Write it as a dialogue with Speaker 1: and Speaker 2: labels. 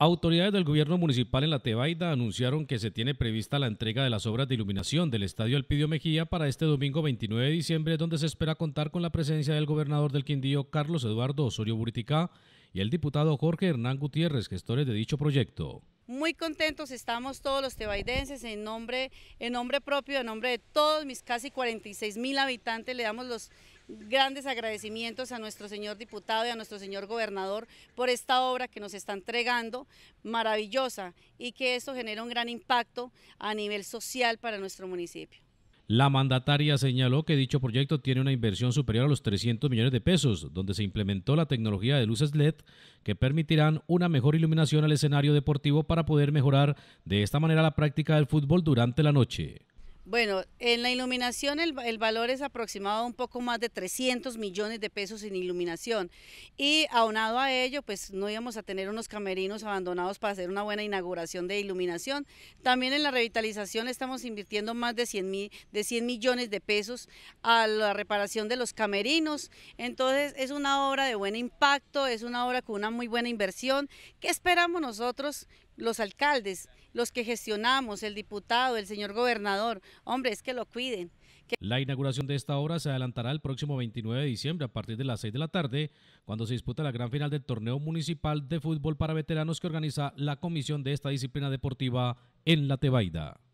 Speaker 1: Autoridades del gobierno municipal en La Tebaida anunciaron que se tiene prevista la entrega de las obras de iluminación del Estadio Alpidio Mejía para este domingo 29 de diciembre, donde se espera contar con la presencia del gobernador del Quindío, Carlos Eduardo Osorio Buriticá, y el diputado Jorge Hernán Gutiérrez, gestores de dicho proyecto.
Speaker 2: Muy contentos estamos todos los tebaidenses en nombre, en nombre propio, en nombre de todos mis casi 46 mil habitantes, le damos los grandes agradecimientos a nuestro señor diputado y a nuestro señor gobernador por esta obra que nos está entregando, maravillosa, y que eso genera un gran impacto a nivel social para nuestro municipio.
Speaker 1: La mandataria señaló que dicho proyecto tiene una inversión superior a los 300 millones de pesos, donde se implementó la tecnología de luces LED que permitirán una mejor iluminación al escenario deportivo para poder mejorar de esta manera la práctica del fútbol durante la noche.
Speaker 2: Bueno, en la iluminación el, el, valor es aproximado a un poco más de 300 millones de pesos en iluminación y aunado a ello, pues no íbamos a tener unos camerinos abandonados para hacer una buena inauguración de iluminación. También en la revitalización estamos invirtiendo más de 100, mil, de 100 millones de pesos a la reparación de los camerinos. Entonces es una obra de buen impacto, es una obra con una muy buena inversión. ¿Qué esperamos nosotros los alcaldes, los que gestionamos, el diputado, el señor gobernador, hombre, es que lo cuiden.
Speaker 1: La inauguración de esta obra se adelantará el próximo 29 de diciembre a partir de las 6 de la tarde, cuando se disputa la gran final del torneo municipal de fútbol para veteranos que organiza la Comisión de esta disciplina deportiva en La Tebaida.